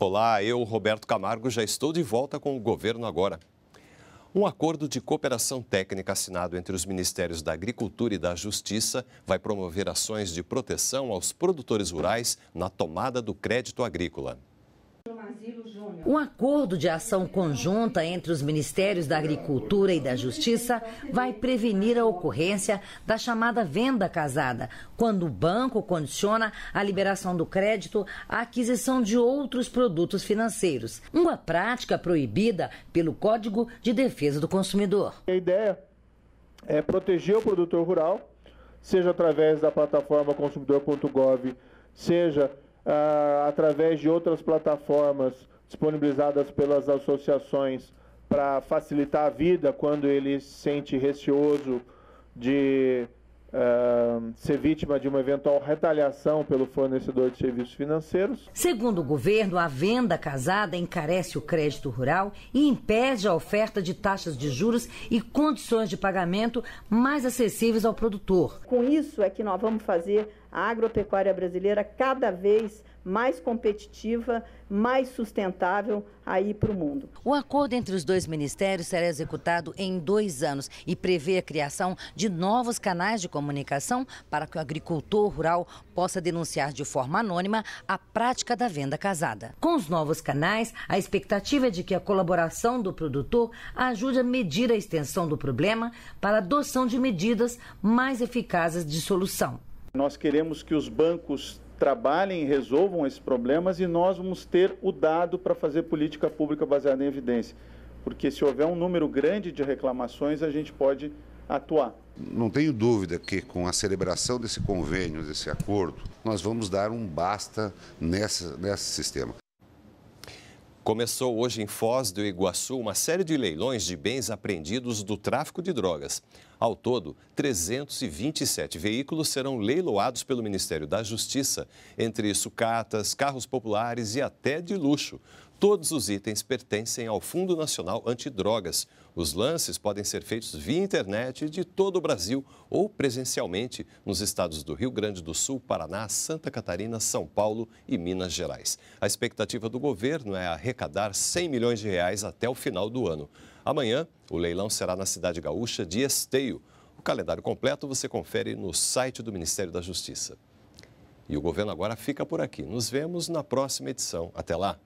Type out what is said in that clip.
Olá, eu, Roberto Camargo, já estou de volta com o governo agora. Um acordo de cooperação técnica assinado entre os Ministérios da Agricultura e da Justiça vai promover ações de proteção aos produtores rurais na tomada do crédito agrícola. Um acordo de ação conjunta entre os Ministérios da Agricultura e da Justiça vai prevenir a ocorrência da chamada venda casada, quando o banco condiciona a liberação do crédito à aquisição de outros produtos financeiros, uma prática proibida pelo Código de Defesa do Consumidor. A ideia é proteger o produtor rural, seja através da plataforma consumidor.gov, seja uh, através de outras plataformas disponibilizadas pelas associações para facilitar a vida quando ele se sente receoso de Uh, ser vítima de uma eventual retaliação pelo fornecedor de serviços financeiros. Segundo o governo, a venda casada encarece o crédito rural e impede a oferta de taxas de juros e condições de pagamento mais acessíveis ao produtor. Com isso é que nós vamos fazer a agropecuária brasileira cada vez mais competitiva, mais sustentável aí para o mundo. O acordo entre os dois ministérios será executado em dois anos e prevê a criação de novos canais de comunicação para que o agricultor rural possa denunciar de forma anônima a prática da venda casada. Com os novos canais, a expectativa é de que a colaboração do produtor ajude a medir a extensão do problema para a adoção de medidas mais eficazes de solução. Nós queremos que os bancos trabalhem e resolvam esses problemas e nós vamos ter o dado para fazer política pública baseada em evidência. Porque se houver um número grande de reclamações, a gente pode atuar. Não tenho dúvida que com a celebração desse convênio, desse acordo, nós vamos dar um basta nessa, nesse sistema. Começou hoje em Foz do Iguaçu uma série de leilões de bens apreendidos do tráfico de drogas. Ao todo, 327 veículos serão leiloados pelo Ministério da Justiça, entre sucatas, carros populares e até de luxo. Todos os itens pertencem ao Fundo Nacional Antidrogas. Os lances podem ser feitos via internet de todo o Brasil ou presencialmente nos estados do Rio Grande do Sul, Paraná, Santa Catarina, São Paulo e Minas Gerais. A expectativa do governo é arrecadar 100 milhões de reais até o final do ano. Amanhã, o leilão será na cidade gaúcha de Esteio. O calendário completo você confere no site do Ministério da Justiça. E o governo agora fica por aqui. Nos vemos na próxima edição. Até lá!